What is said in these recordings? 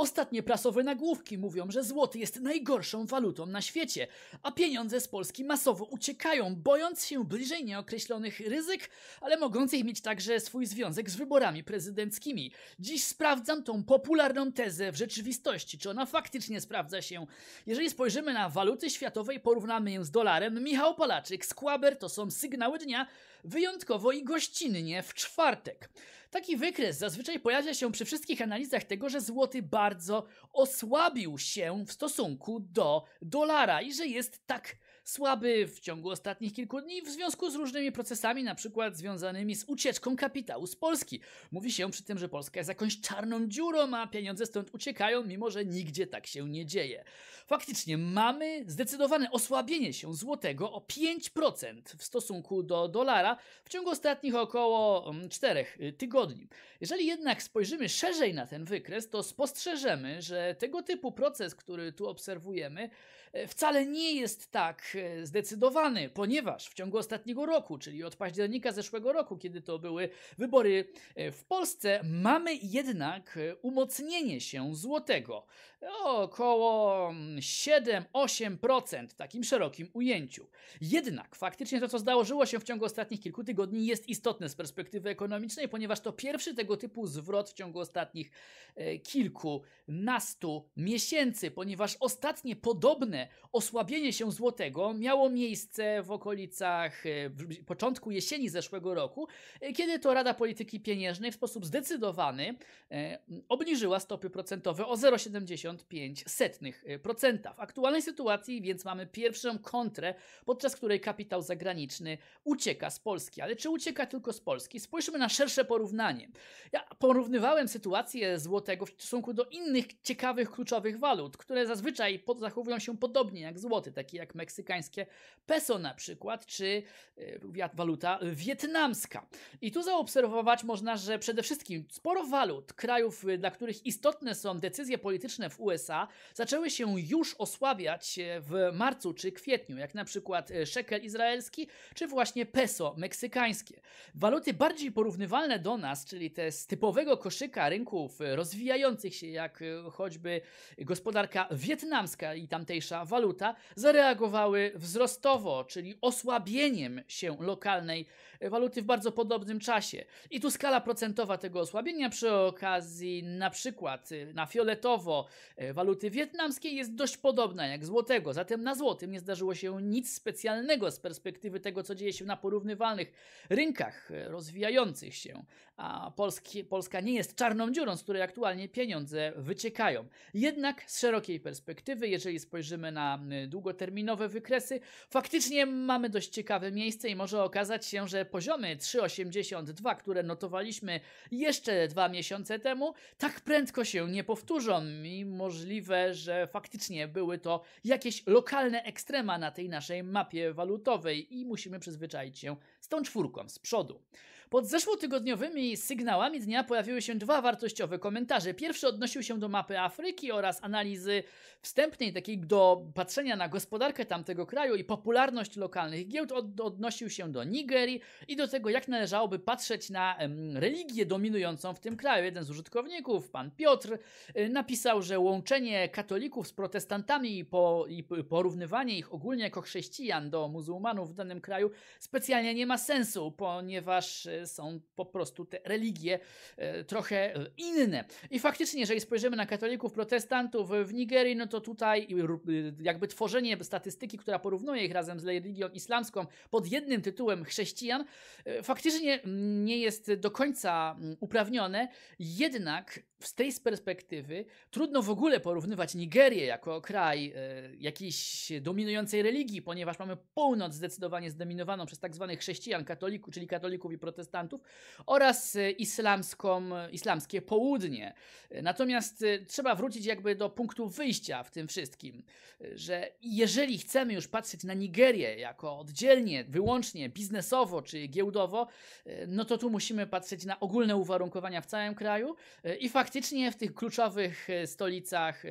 Ostatnie prasowe nagłówki mówią, że złoty jest najgorszą walutą na świecie, a pieniądze z Polski masowo uciekają, bojąc się bliżej nieokreślonych ryzyk, ale mogących mieć także swój związek z wyborami prezydenckimi. Dziś sprawdzam tą popularną tezę w rzeczywistości, czy ona faktycznie sprawdza się. Jeżeli spojrzymy na waluty światowe i porównamy ją z dolarem, Michał Palaczyk, Skłaber to są sygnały dnia wyjątkowo i gościnnie w czwartek. Taki wykres zazwyczaj pojawia się przy wszystkich analizach tego, że złoty bardzo osłabił się w stosunku do dolara i że jest tak słaby w ciągu ostatnich kilku dni w związku z różnymi procesami, na przykład związanymi z ucieczką kapitału z Polski. Mówi się przy tym, że Polska jest jakąś czarną dziurą, a pieniądze stąd uciekają, mimo że nigdzie tak się nie dzieje. Faktycznie mamy zdecydowane osłabienie się złotego o 5% w stosunku do dolara w ciągu ostatnich około 4 mm, y, tygodni. Jeżeli jednak spojrzymy szerzej na ten wykres, to spostrzeżemy, że tego typu proces, który tu obserwujemy, E, wcale nie jest tak e, zdecydowany, ponieważ w ciągu ostatniego roku, czyli od października zeszłego roku, kiedy to były wybory e, w Polsce, mamy jednak umocnienie się złotego około 7-8% mm, w takim szerokim ujęciu. Jednak faktycznie to, co zdarzyło się w ciągu ostatnich kilku tygodni, jest istotne z perspektywy ekonomicznej, ponieważ to pierwszy tego typu zwrot w ciągu ostatnich e, kilkunastu miesięcy, ponieważ ostatnie podobne osłabienie się złotego miało miejsce w okolicach e, w początku jesieni zeszłego roku, e, kiedy to Rada Polityki Pieniężnej w sposób zdecydowany obniżyła stopy procentowe o 0,70 0,75%. Y, w aktualnej sytuacji więc mamy pierwszą kontrę, podczas której kapitał zagraniczny ucieka z Polski. Ale czy ucieka tylko z Polski? Spójrzmy na szersze porównanie. Ja porównywałem sytuację złotego w stosunku do innych ciekawych, kluczowych walut, które zazwyczaj pod, zachowują się podobnie jak złoty, takie jak meksykańskie peso na przykład, czy y, waluta wietnamska. I tu zaobserwować można, że przede wszystkim sporo walut krajów, y, dla których istotne są decyzje polityczne w USA zaczęły się już osłabiać e, w marcu czy kwietniu, jak na przykład e, szekel izraelski czy właśnie peso meksykańskie. Waluty bardziej porównywalne do nas, czyli te z typowego koszyka rynków e, rozwijających się, jak choćby gospodarka wietnamska i tamtejsza waluta, zareagowały wzrostowo, czyli osłabieniem się lokalnej waluty w bardzo podobnym czasie. I tu skala procentowa tego osłabienia przy okazji na przykład na fioletowo E, waluty wietnamskiej jest dość podobna jak złotego, zatem na złotym nie zdarzyło się nic specjalnego z perspektywy tego, co dzieje się na porównywalnych rynkach e, rozwijających się, a Polski, Polska nie jest czarną dziurą, z której aktualnie pieniądze wyciekają. Jednak z szerokiej perspektywy, jeżeli spojrzymy na e, długoterminowe wykresy, faktycznie mamy dość ciekawe miejsce i może okazać się, że poziomy 3,82, które notowaliśmy jeszcze dwa miesiące temu, tak prędko się nie powtórzą mimo możliwe, że faktycznie były to jakieś lokalne ekstrema na tej naszej mapie walutowej i musimy przyzwyczaić się z tą czwórką z przodu. Pod zeszłotygodniowymi sygnałami dnia pojawiły się dwa wartościowe komentarze. Pierwszy odnosił się do mapy Afryki oraz analizy wstępnej, takiej do patrzenia na gospodarkę tamtego kraju i popularność lokalnych giełd. Od, odnosił się do Nigerii i do tego, jak należałoby patrzeć na em, religię dominującą w tym kraju. Jeden z użytkowników, pan Piotr, y, napisał, że łączenie katolików z protestantami i, po, i porównywanie ich ogólnie jako chrześcijan do muzułmanów w danym kraju specjalnie nie ma sensu, ponieważ y, są po prostu te religie e, trochę e, inne. I faktycznie, jeżeli spojrzymy na katolików, protestantów w Nigerii, no to tutaj e, jakby tworzenie statystyki, która porównuje ich razem z religią islamską pod jednym tytułem chrześcijan, faktycznie mm, nie jest do końca mm, uprawnione, jednak z tej perspektywy trudno w ogóle porównywać Nigerię jako kraj jakiejś dominującej religii, ponieważ mamy północ zdecydowanie zdominowaną przez tak zwanych chrześcijan, katolików, czyli katolików i protestantów, protestantów oraz y, islamską, islamskie południe. Natomiast y, trzeba wrócić jakby do punktu wyjścia w tym wszystkim, że jeżeli chcemy już patrzeć na Nigerię jako oddzielnie, wyłącznie biznesowo czy giełdowo, y, no to tu musimy patrzeć na ogólne uwarunkowania w całym kraju i faktycznie w tych kluczowych stolicach,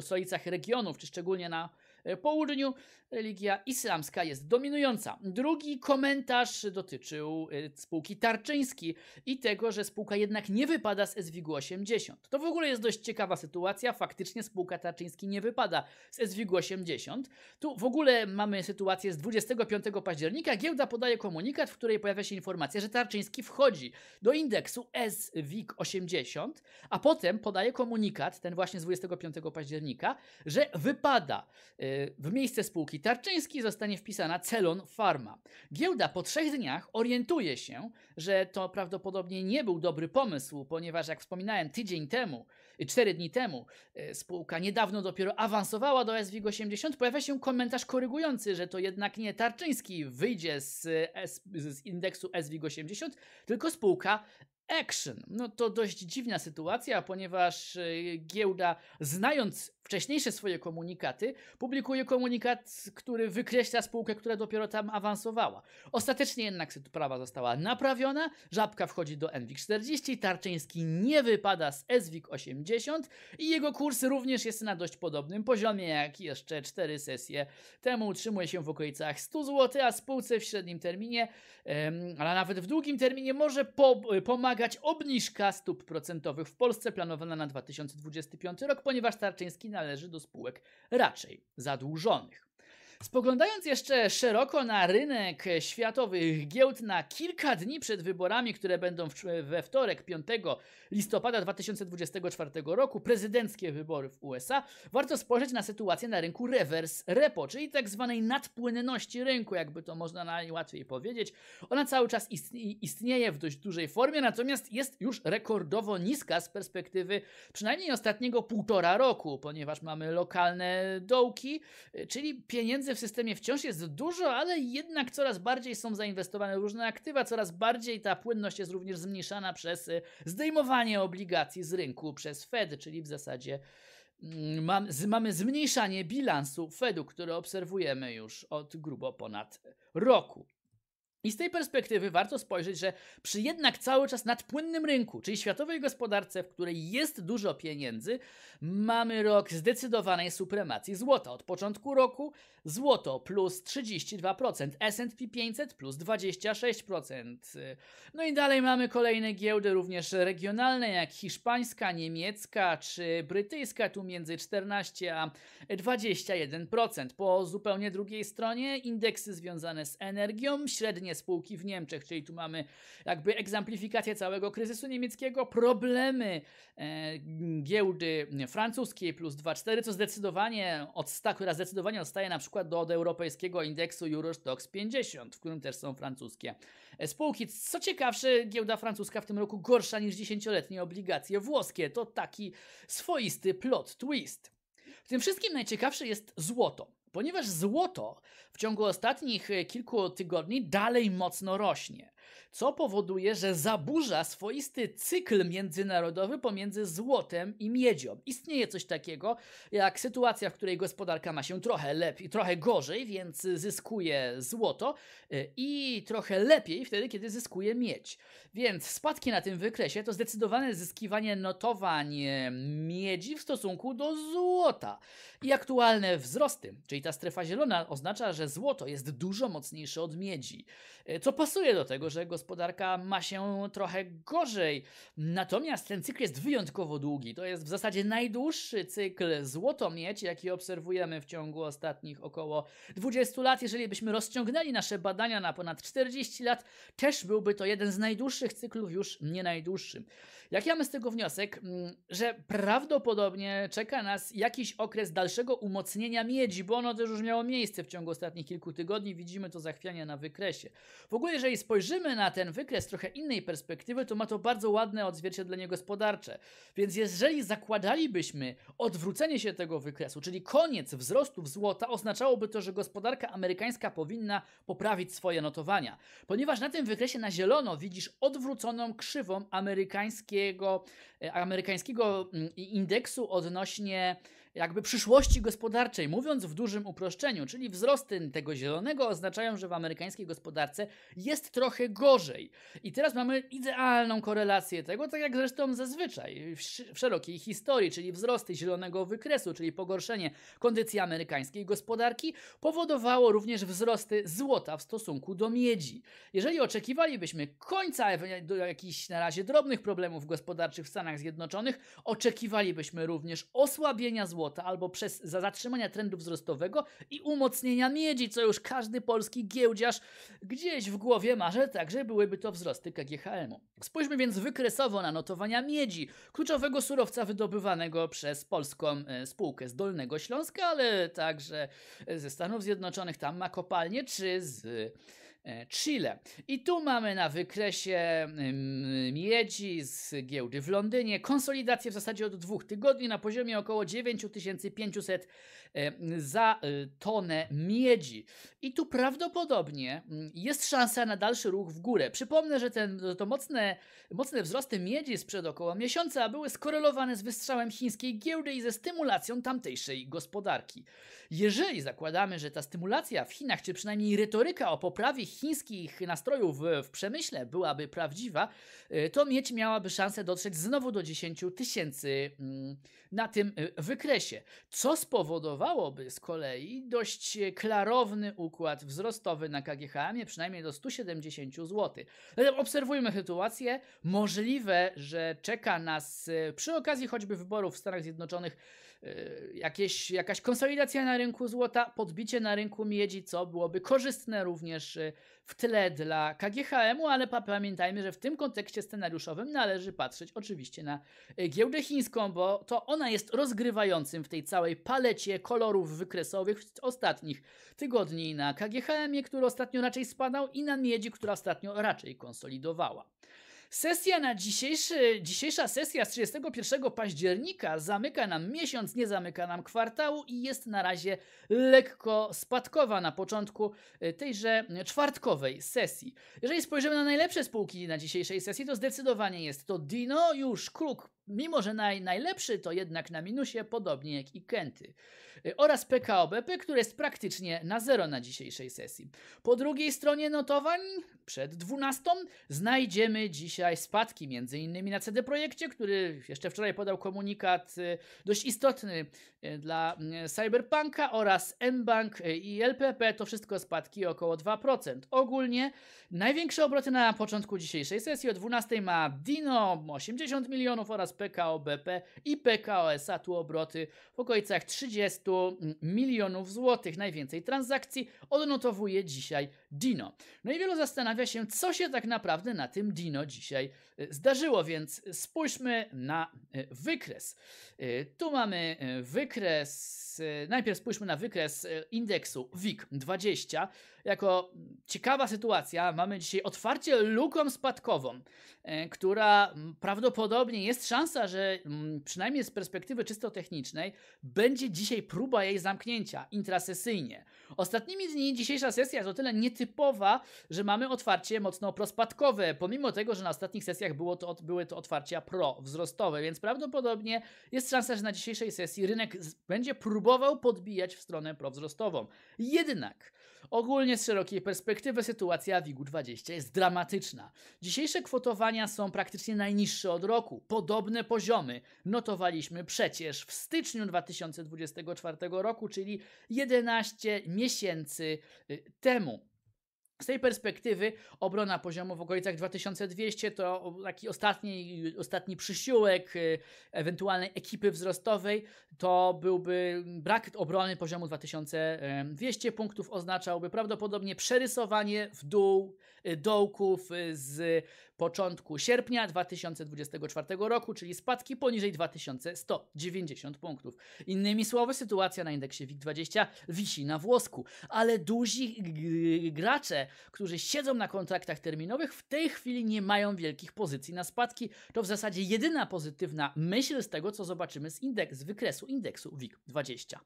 stolicach regionów, czy szczególnie na E, południu religia islamska jest dominująca. Drugi komentarz dotyczył e, spółki Tarczyński i tego, że spółka jednak nie wypada z SWG 80. To w ogóle jest dość ciekawa sytuacja. Faktycznie spółka Tarczyński nie wypada z SWG 80. Tu w ogóle mamy sytuację z 25 października. Giełda podaje komunikat, w której pojawia się informacja, że Tarczyński wchodzi do indeksu SWIG 80, a potem podaje komunikat, ten właśnie z 25 października, że wypada e, w miejsce spółki Tarczyński zostanie wpisana Celon Pharma. Giełda po trzech dniach orientuje się, że to prawdopodobnie nie był dobry pomysł, ponieważ jak wspominałem tydzień temu, y, cztery dni temu, y, spółka niedawno dopiero awansowała do SWIG-80, pojawia się komentarz korygujący, że to jednak nie Tarczyński wyjdzie z, z indeksu SWIG-80, tylko spółka Action. No to dość dziwna sytuacja, ponieważ e, giełda, znając wcześniejsze swoje komunikaty, publikuje komunikat, który wykreśla spółkę, która dopiero tam awansowała. Ostatecznie jednak sprawa została naprawiona, Żabka wchodzi do Nwik 40 Tarczyński nie wypada z Swik 80 i jego kurs również jest na dość podobnym poziomie jak jeszcze 4 sesje temu. Utrzymuje się w okolicach 100 zł, a spółce w średnim terminie, ale nawet w długim terminie może e, pomagać obniżka stóp procentowych w Polsce planowana na 2025 rok, ponieważ Tarczyński należy do spółek raczej zadłużonych. Spoglądając jeszcze szeroko na rynek światowych giełd na kilka dni przed wyborami, które będą we wtorek 5 listopada 2024 roku, prezydenckie wybory w USA, warto spojrzeć na sytuację na rynku reverse repo, czyli tak zwanej nadpłynności rynku, jakby to można najłatwiej powiedzieć. Ona cały czas istnieje w dość dużej formie, natomiast jest już rekordowo niska z perspektywy przynajmniej ostatniego półtora roku, ponieważ mamy lokalne dołki, czyli pieniędzy pieniędzy w systemie wciąż jest dużo, ale jednak coraz bardziej są zainwestowane różne aktywa, coraz bardziej ta płynność jest również zmniejszana przez y, zdejmowanie obligacji z rynku przez Fed, czyli w zasadzie mm, mamy zmniejszanie bilansu Fedu, które obserwujemy już od grubo ponad roku. I z tej perspektywy warto spojrzeć, że przy jednak cały czas nadpłynnym rynku, czyli światowej gospodarce, w której jest dużo pieniędzy, mamy rok zdecydowanej supremacji złota. Od początku roku złoto plus 32%, S&P 500 plus 26%. No i dalej mamy kolejne giełdy również regionalne, jak hiszpańska, niemiecka czy brytyjska, tu między 14 a 21%. Po zupełnie drugiej stronie indeksy związane z energią, średnie upadnie spółki w Niemczech, czyli tu mamy jakby egzemplifikację całego kryzysu niemieckiego, problemy e, giełdy francuskiej plus 2,4, co zdecydowanie odsta, która zdecydowanie odstaje na przykład do, do europejskiego indeksu Eurostox 50, w którym też są francuskie spółki. Co ciekawsze, giełda francuska w tym roku gorsza niż 10-letnie obligacje włoskie. To taki swoisty plot twist. W tym wszystkim najciekawsze jest złoto. Ponieważ złoto w ciągu ostatnich e, kilku tygodni dalej mocno rośnie co powoduje, że zaburza swoisty cykl międzynarodowy pomiędzy złotem i miedzią. Istnieje coś takiego jak sytuacja, w której gospodarka ma się trochę lepiej, trochę gorzej, więc zyskuje złoto y, i trochę lepiej wtedy, kiedy zyskuje miedź. Więc spadki na tym wykresie to zdecydowane zyskiwanie notowań y, miedzi w stosunku do złota. I aktualne wzrosty, czyli ta strefa zielona oznacza, że złoto jest dużo mocniejsze od miedzi, y, co pasuje do tego, że że gospodarka ma się trochę gorzej. Natomiast ten cykl jest wyjątkowo długi. To jest w zasadzie najdłuższy cykl złotomieć, jaki obserwujemy w ciągu ostatnich około 20 lat. Jeżeli byśmy rozciągnęli nasze badania na ponad 40 lat, też byłby to jeden z najdłuższych cyklów, już nie najdłuższym. Jak ja mamy z tego wniosek, mm, że prawdopodobnie czeka nas jakiś okres dalszego umocnienia miedzi, bo ono też już miało miejsce w ciągu ostatnich kilku tygodni. Widzimy to zachwianie na wykresie. W ogóle, jeżeli spojrzymy, patrzymy na ten wykres trochę innej perspektywy, to ma to bardzo ładne odzwierciedlenie gospodarcze. Więc jeżeli zakładalibyśmy odwrócenie się tego wykresu, czyli koniec wzrostów złota, oznaczałoby to, że gospodarka amerykańska powinna poprawić swoje notowania. Ponieważ na tym wykresie na zielono widzisz odwróconą krzywą amerykańskiego, e, amerykańskiego mm, indeksu odnośnie jakby przyszłości gospodarczej, mówiąc w dużym uproszczeniu, czyli wzrosty tego zielonego oznaczają, że w amerykańskiej gospodarce jest trochę gorzej. I teraz mamy idealną korelację tego, tak jak zresztą zazwyczaj w szerokiej historii, czyli wzrosty zielonego wykresu, czyli pogorszenie kondycji amerykańskiej gospodarki, powodowało również wzrosty złota w stosunku do miedzi. Jeżeli oczekiwalibyśmy końca jakichś na razie drobnych problemów gospodarczych w Stanach Zjednoczonych, oczekiwalibyśmy również osłabienia złota złota albo przez zatrzymania trendu wzrostowego i umocnienia miedzi, co już każdy polski giełdziarz gdzieś w głowie ma, że także byłyby to wzrosty KGHM-u. Spójrzmy więc wykresowo na notowania miedzi, kluczowego surowca wydobywanego przez polską e, spółkę z Dolnego Śląska, ale także ze Stanów Zjednoczonych, tam ma kopalnie, czy z E, Chile. I tu mamy na wykresie miedzi z giełdy w Londynie konsolidację w zasadzie od dwóch tygodni na poziomie około 9500 e, za e, tonę miedzi. I tu prawdopodobnie mm, jest szansa na dalszy ruch w górę. Przypomnę, że ten, to mocne, mocne wzrosty miedzi sprzed około miesiąca były skorelowane z wystrzałem chińskiej giełdy i ze stymulacją tamtejszej gospodarki. Jeżeli zakładamy, że ta stymulacja w Chinach, czy przynajmniej retoryka o poprawie chińskich nastrojów w przemyśle byłaby prawdziwa, y, to mieć miałaby szansę dotrzeć znowu do 10 tysięcy mm, na tym y, wykresie, co spowodowałoby z kolei dość klarowny układ wzrostowy na KGHM, przynajmniej do 170 zł. Zatem obserwujmy sytuację. Możliwe, że czeka nas y, przy okazji choćby wyborów w Stanach Zjednoczonych Y, jakieś, jakaś konsolidacja na rynku złota, podbicie na rynku miedzi, co byłoby korzystne również y, w tle dla KGHM-u, ale pamiętajmy, że w tym kontekście scenariuszowym należy patrzeć oczywiście na y, giełdę chińską, bo to ona jest rozgrywającym w tej całej palecie kolorów wykresowych ostatnich tygodni na KGHM-ie, który ostatnio raczej spadał i na miedzi, która ostatnio raczej konsolidowała. Sesja na dzisiejszy, dzisiejsza sesja z 31 października zamyka nam miesiąc, nie zamyka nam kwartału i jest na razie lekko spadkowa na początku e, tejże czwartkowej sesji. Jeżeli spojrzymy na najlepsze spółki na dzisiejszej sesji, to zdecydowanie jest to Dino, już Kruk, mimo że naj, najlepszy, to jednak na minusie, podobnie jak i Kenty. E, oraz PKO BP, które jest praktycznie na zero na dzisiejszej sesji. Po drugiej stronie notowań, przed 12, znajdziemy dzisiaj dzisiaj spadki, między innymi na CD Projekcie, który jeszcze wczoraj podał komunikat y, dość istotny y, dla y, Cyberpunka oraz mBank i LPP, to wszystko spadki około 2%. Ogólnie największe obroty na początku dzisiejszej sesji o 12 ma Dino 80 milionów oraz PKO BP i PKO SA, tu obroty w okolicach 30 mm, milionów złotych. Najwięcej transakcji odnotowuje dzisiaj Dino. No i wielu zastanawia się, co się tak naprawdę na tym Dino dzisiaj dzisiaj y, zdarzyło, więc spójrzmy na y, wykres. Y, tu mamy wykres, najpierw spójrzmy na wykres indeksu WIG20. Jako ciekawa sytuacja, mamy dzisiaj otwarcie luką spadkową, która prawdopodobnie jest szansa, że przynajmniej z perspektywy czysto technicznej będzie dzisiaj próba jej zamknięcia intrasesyjnie. Ostatnimi dni dzisiejsza sesja jest o tyle nietypowa, że mamy otwarcie mocno prospadkowe, pomimo tego, że na ostatnich sesjach było to, były to otwarcia pro-wzrostowe, więc prawdopodobnie jest szansa, że na dzisiejszej sesji rynek będzie próbował podbijać w stronę prowzrostową. Jednak ogólnie z szerokiej perspektywy sytuacja w WIG-20 jest dramatyczna. Dzisiejsze kwotowania są praktycznie najniższe od roku. Podobne poziomy notowaliśmy przecież w styczniu 2024 roku, czyli 11 miesięcy y, temu. Z tej perspektywy obrona poziomu w okolicach 2200 to taki ostatni, ostatni przysiłek y, ewentualnej ekipy wzrostowej. To byłby brak obrony poziomu 2200 punktów, oznaczałby prawdopodobnie przerysowanie w dół y, dołków y, z początku sierpnia 2024 roku, czyli spadki poniżej 2190 punktów. Innymi słowy, sytuacja na indeksie WIG20 wisi na włosku, ale duzi gracze, którzy siedzą na kontraktach terminowych, w tej chwili nie mają wielkich pozycji na spadki. To w zasadzie jedyna pozytywna myśl z tego, co zobaczymy z, indeks, z wykresu indeksu WIG20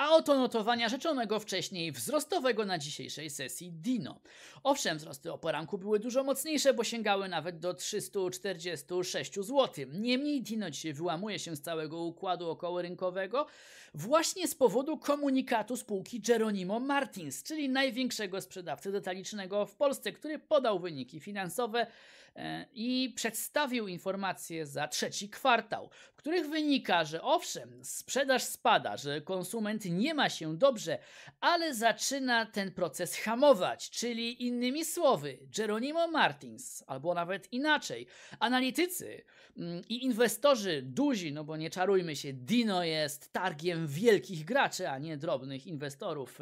a oto notowania rzeczonego wcześniej wzrostowego na dzisiejszej sesji Dino. Owszem, wzrosty o poranku były dużo mocniejsze, bo sięgały nawet do 346 zł. Niemniej Dino dzisiaj wyłamuje się z całego układu okołorynkowego właśnie z powodu komunikatu spółki Jeronimo Martins, czyli największego sprzedawcy detalicznego w Polsce, który podał wyniki finansowe E, i przedstawił informacje za trzeci kwartał, w których wynika, że owszem, sprzedaż spada, że konsument nie ma się dobrze, ale zaczyna ten proces hamować, czyli innymi słowy, Jeronimo Martins, albo nawet inaczej, analitycy mm, i inwestorzy duzi, no bo nie czarujmy się, Dino jest targiem wielkich graczy, a nie drobnych inwestorów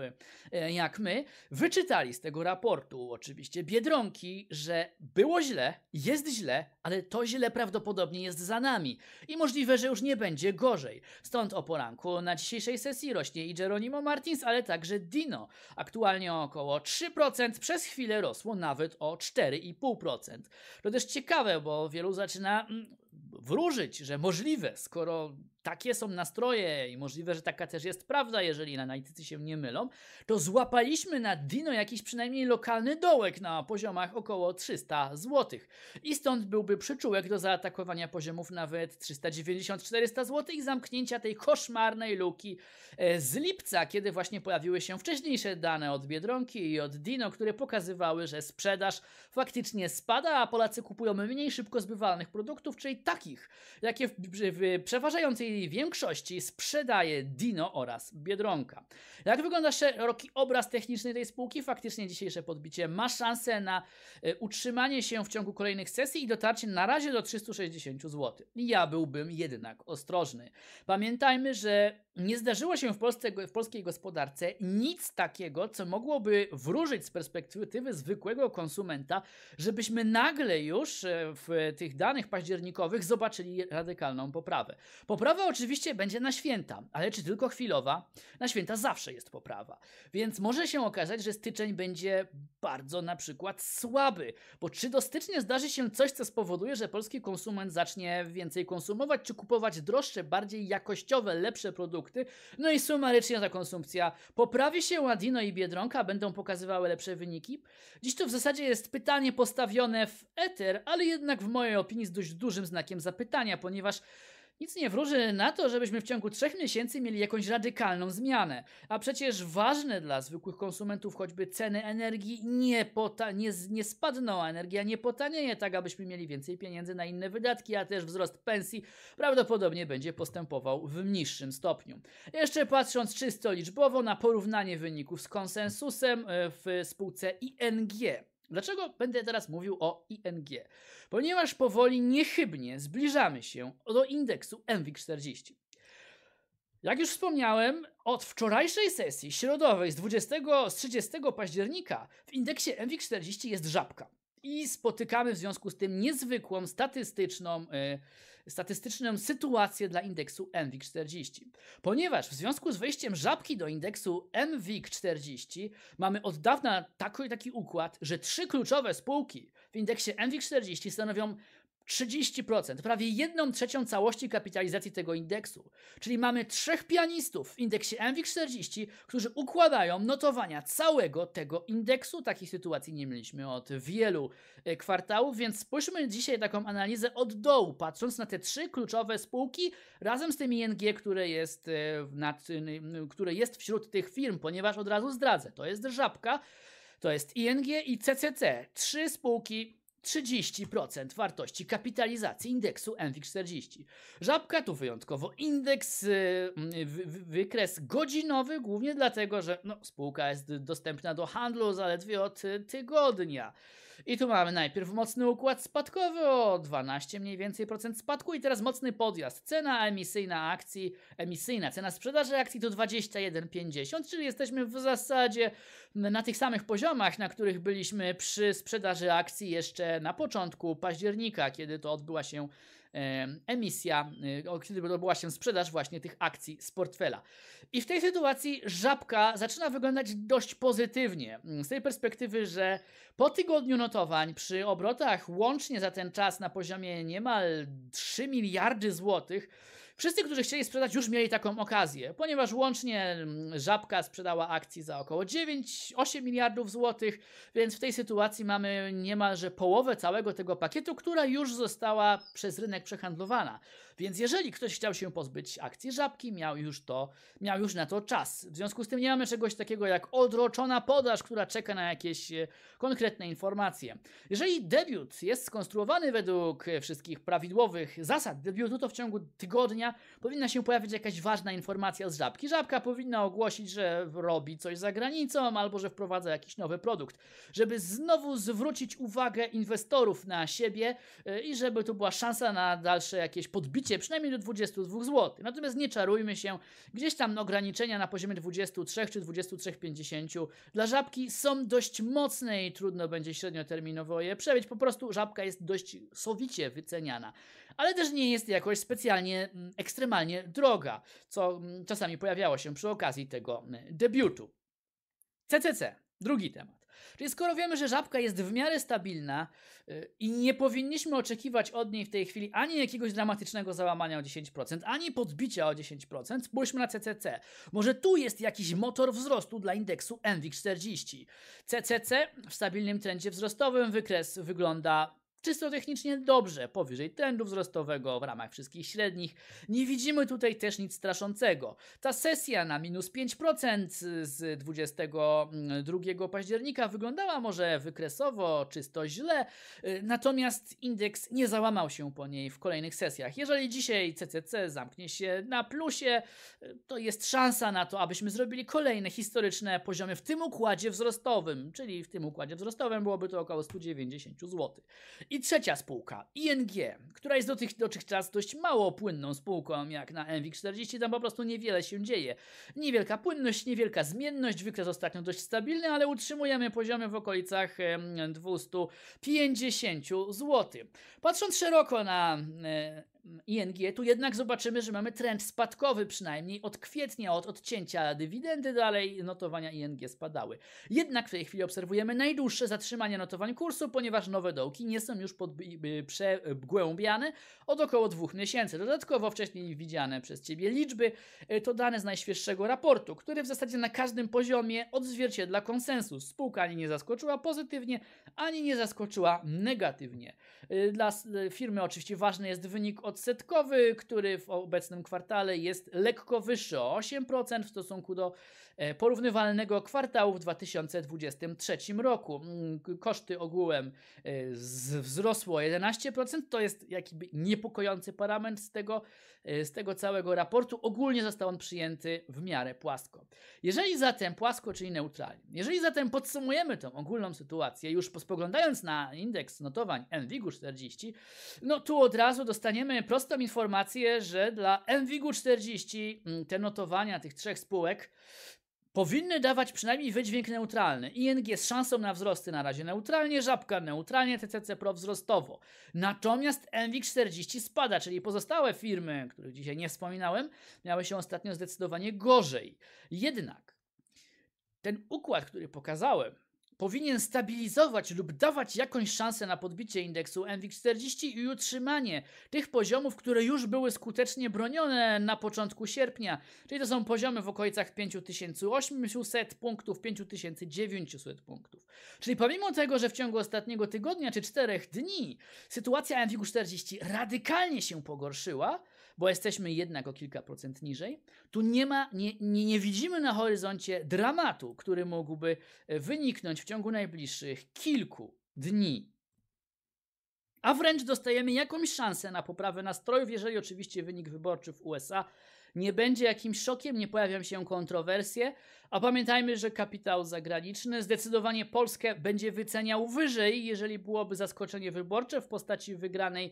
e, jak my, wyczytali z tego raportu oczywiście Biedronki, że było źle, jest źle, ale to źle prawdopodobnie jest za nami i możliwe, że już nie będzie gorzej. Stąd o poranku na dzisiejszej sesji rośnie i Jeronimo Martins, ale także Dino. Aktualnie o około 3%, przez chwilę rosło nawet o 4,5%. To też ciekawe, bo wielu zaczyna mm, wróżyć, że możliwe, skoro takie są nastroje i możliwe, że taka też jest prawda, jeżeli analitycy się nie mylą, to złapaliśmy na Dino jakiś przynajmniej lokalny dołek na poziomach około 300 zł. I stąd byłby przyczółek do zaatakowania poziomów nawet 390-400 zł i zamknięcia tej koszmarnej luki e, z lipca, kiedy właśnie pojawiły się wcześniejsze dane od Biedronki i od Dino, które pokazywały, że sprzedaż faktycznie spada, a Polacy kupują mniej szybko zbywalnych produktów, czyli takich, jakie w, w przeważającej jej większości sprzedaje Dino oraz Biedronka. Jak wygląda szeroki obraz techniczny tej spółki? Faktycznie dzisiejsze podbicie ma szansę na e, utrzymanie się w ciągu kolejnych sesji i dotarcie na razie do 360 zł. Ja byłbym jednak ostrożny. Pamiętajmy, że nie zdarzyło się w, Polsce, w polskiej gospodarce nic takiego, co mogłoby wróżyć z perspektywy zwykłego konsumenta, żebyśmy nagle już e, w tych danych październikowych zobaczyli radykalną poprawę. Poprawa oczywiście będzie na święta, ale czy tylko chwilowa? Na święta zawsze jest poprawa. Więc może się okazać, że styczeń będzie bardzo na przykład słaby, bo czy do stycznia zdarzy się coś, co spowoduje, że polski konsument zacznie więcej konsumować czy kupować droższe, bardziej jakościowe, lepsze produkty? produkty. No i sumarycznie ta konsumpcja poprawi się, Ładino i Biedronka będą pokazywały lepsze wyniki. Dziś to w zasadzie jest pytanie postawione w eter, ale jednak w mojej opinii z dość dużym znakiem zapytania, ponieważ nic nie wróży na to, żebyśmy w ciągu trzech miesięcy mieli jakąś radykalną zmianę. A przecież ważne dla zwykłych konsumentów choćby ceny energii nie, pota nie, nie spadną, a energia nie potanieje, tak abyśmy mieli więcej pieniędzy na inne wydatki, a też wzrost pensji prawdopodobnie będzie postępował w niższym stopniu. Jeszcze patrząc czysto liczbowo na porównanie wyników z konsensusem e, w spółce ING. Dlaczego będę teraz mówił o ING? Ponieważ powoli, niechybnie zbliżamy się do indeksu MWIG40. Jak już wspomniałem, od wczorajszej sesji środowej z, 20, z 30 października w indeksie MWIG40 jest żabka. I spotykamy w związku z tym niezwykłą, statystyczną, y, statystyczną sytuację dla indeksu MWIG40. Ponieważ w związku z wejściem żabki do indeksu MWIG40 mamy od dawna taki, taki układ, że trzy kluczowe spółki w indeksie MWIG40 stanowią 30%, prawie 1 trzecią całości kapitalizacji tego indeksu. Czyli mamy trzech pianistów w indeksie MWIG40, którzy układają notowania całego tego indeksu. Takich sytuacji nie mieliśmy od wielu e, kwartałów, więc spójrzmy dzisiaj taką analizę od dołu, patrząc na te trzy kluczowe spółki razem z tym ING, które jest, e, nad, które jest wśród tych firm, ponieważ od razu zdradzę, to jest Żabka, to jest ING i CCC. Trzy spółki 30% wartości kapitalizacji indeksu MWIG40. Żabka tu wyjątkowo indeks, y, mm, wykres godzinowy, głównie dlatego, że no, spółka jest dostępna do handlu zaledwie od y, tygodnia. I tu mamy najpierw mocny układ spadkowy o 12 mniej więcej procent spadku i teraz mocny podjazd. Cena emisyjna akcji, emisyjna cena sprzedaży akcji to 21,50, czyli jesteśmy w zasadzie na tych samych poziomach, na których byliśmy przy sprzedaży akcji jeszcze na początku października, kiedy to odbyła się emisja, y, kiedy odbyła się sprzedaż właśnie tych akcji z portfela. I w tej sytuacji żabka zaczyna wyglądać dość pozytywnie, mm, z tej perspektywy, że po tygodniu notowań przy obrotach łącznie za ten czas na poziomie niemal 3 miliardy złotych, Wszyscy, którzy chcieli sprzedać, już mieli taką okazję, ponieważ łącznie mm, Żabka sprzedała akcji za około 9-8 miliardów złotych, więc w tej sytuacji mamy niemalże połowę całego tego pakietu, która już została przez rynek przehandlowana. Więc jeżeli ktoś chciał się pozbyć akcji żabki, miał już, to, miał już na to czas. W związku z tym nie mamy czegoś takiego jak odroczona podaż, która czeka na jakieś e, konkretne informacje. Jeżeli debiut jest skonstruowany według e, wszystkich prawidłowych zasad debiutu, to w ciągu tygodnia powinna się pojawić jakaś ważna informacja z żabki. Żabka powinna ogłosić, że robi coś za granicą albo że wprowadza jakiś nowy produkt, żeby znowu zwrócić uwagę inwestorów na siebie e, i żeby tu była szansa na dalsze jakieś podbicie limicie przynajmniej do 22 zł. Natomiast nie czarujmy się, gdzieś tam ograniczenia na poziomie 23 czy 23,50 dla żabki są dość mocne i trudno będzie średnioterminowo je przebić. Po prostu żabka jest dość sowicie wyceniana, ale też nie jest jakoś specjalnie mm, ekstremalnie droga, co mm, czasami pojawiało się przy okazji tego mm, debiutu. CCC, drugi temat. Czyli skoro wiemy, że żabka jest w miarę stabilna y, i nie powinniśmy oczekiwać od niej w tej chwili ani jakiegoś dramatycznego załamania o 10%, ani podbicia o 10%, spójrzmy na CCC. Może tu jest jakiś motor wzrostu dla indeksu NWIG40. CCC w stabilnym trendzie wzrostowym wykres wygląda czysto technicznie dobrze, powyżej trendu wzrostowego, w ramach wszystkich średnich. Nie widzimy tutaj też nic straszącego. Ta sesja na minus 5% z 22 października wyglądała może wykresowo, czysto źle, y, natomiast indeks nie załamał się po niej w kolejnych sesjach. Jeżeli dzisiaj CCC zamknie się na plusie, y, to jest szansa na to, abyśmy zrobili kolejne historyczne poziomy w tym układzie wzrostowym, czyli w tym układzie wzrostowym byłoby to około 190 zł. I trzecia spółka, ING, która jest dotychczas dość mało płynną spółką, jak na MWIG40, tam po prostu niewiele się dzieje. Niewielka płynność, niewielka zmienność, wykres ostatnio dość stabilny, ale utrzymujemy poziomy w okolicach 250 zł. Patrząc szeroko na ING, tu jednak zobaczymy, że mamy trend spadkowy przynajmniej od kwietnia, od odcięcia dywidendy dalej notowania ING spadały. Jednak w tej chwili obserwujemy najdłuższe zatrzymanie notowań kursu, ponieważ nowe dołki nie są już y, y, przegłębiane od około dwóch miesięcy. Dodatkowo wcześniej widziane przez Ciebie liczby y, to dane z najświeższego raportu, który w zasadzie na każdym poziomie odzwierciedla konsensus. Spółka ani nie zaskoczyła pozytywnie, ani nie zaskoczyła negatywnie. Dla firmy oczywiście ważny jest wynik od odsetkowy, który w obecnym kwartale jest lekko wyższy o 8% w stosunku do e, porównywalnego kwartału w 2023 roku. Mm, koszty ogółem e, wzrosło o 11%, to jest jakby niepokojący parametr z tego, e, z tego całego raportu. Ogólnie został on przyjęty w miarę płasko. Jeżeli zatem płasko, czyli neutralnie, jeżeli zatem podsumujemy tą ogólną sytuację, już spoglądając na indeks notowań NWIG-u 40, no tu od razu dostaniemy prostą informację, że dla MWG40 mm, te notowania tych trzech spółek powinny dawać przynajmniej wydźwięk neutralny. ING z szansą na wzrosty na razie neutralnie, Żabka neutralnie, TCC Pro wzrostowo. Natomiast MWIG40 spada, czyli pozostałe firmy, których dzisiaj nie wspominałem, miały się ostatnio zdecydowanie gorzej. Jednak ten układ, który pokazałem, powinien stabilizować lub dawać jakąś szansę na podbicie indeksu MWIG40 i utrzymanie tych poziomów, które już były skutecznie bronione na początku sierpnia. Czyli to są poziomy w okolicach 5800 punktów, 5900 punktów. Czyli pomimo tego, że w ciągu ostatniego tygodnia czy czterech dni sytuacja MWIG40 radykalnie się pogorszyła, bo jesteśmy jednak o kilka procent niżej, tu nie ma, nie, nie, nie widzimy na horyzoncie dramatu, który mógłby e, wyniknąć w ciągu najbliższych kilku dni a wręcz dostajemy jakąś szansę na poprawę nastrojów, jeżeli oczywiście wynik wyborczy w USA nie będzie jakimś szokiem, nie pojawią się kontrowersje, a pamiętajmy, że kapitał zagraniczny zdecydowanie Polskę będzie wyceniał wyżej, jeżeli byłoby zaskoczenie wyborcze w postaci wygranej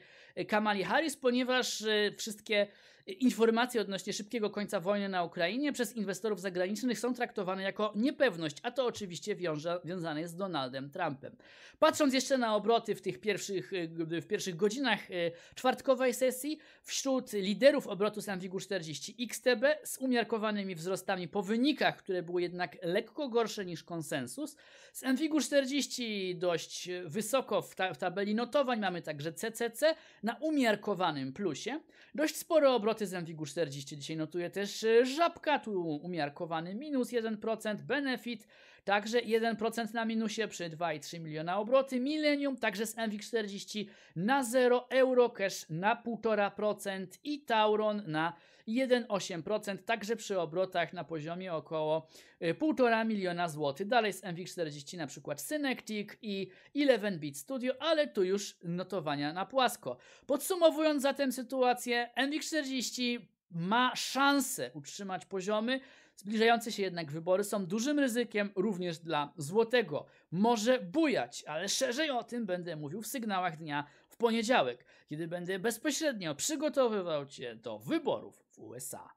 Kamali Harris, ponieważ e, wszystkie Informacje odnośnie szybkiego końca wojny na Ukrainie przez inwestorów zagranicznych są traktowane jako niepewność, a to oczywiście wiąże, wiązane jest z Donaldem Trumpem. Patrząc jeszcze na obroty w tych pierwszych, e, w pierwszych godzinach e, czwartkowej sesji, wśród liderów obrotu Sanwigu 40 XTB z umiarkowanymi wzrostami po wynikach, które były jednak lekko gorsze niż konsensus, Z Sanwigu 40 dość wysoko w, ta, w tabeli notowań mamy także CCC na umiarkowanym plusie, dość sporo obroty z Wigur 40 dzisiaj notuje też e, Żabka, tu umiarkowany minus 1%, Benefit także 1% na minusie przy 2,3 miliona obroty, Millennium także z MWIG 40 na 0 Eurocash na 1,5% i Tauron na 1,8%, także przy obrotach na poziomie około 1,5 y, miliona złotych. Dalej z MW40 na przykład Synectic i 11-bit Studio, ale tu już notowania na płasko. Podsumowując zatem sytuację, MW40 ma szansę utrzymać poziomy, Zbliżające się jednak wybory są dużym ryzykiem również dla złotego. Może bujać, ale szerzej o tym będę mówił w sygnałach dnia w poniedziałek, kiedy będę bezpośrednio przygotowywał Cię do wyborów. USA.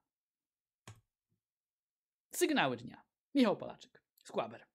Sygnały dnia. Michał Polaczyk, Skłaber.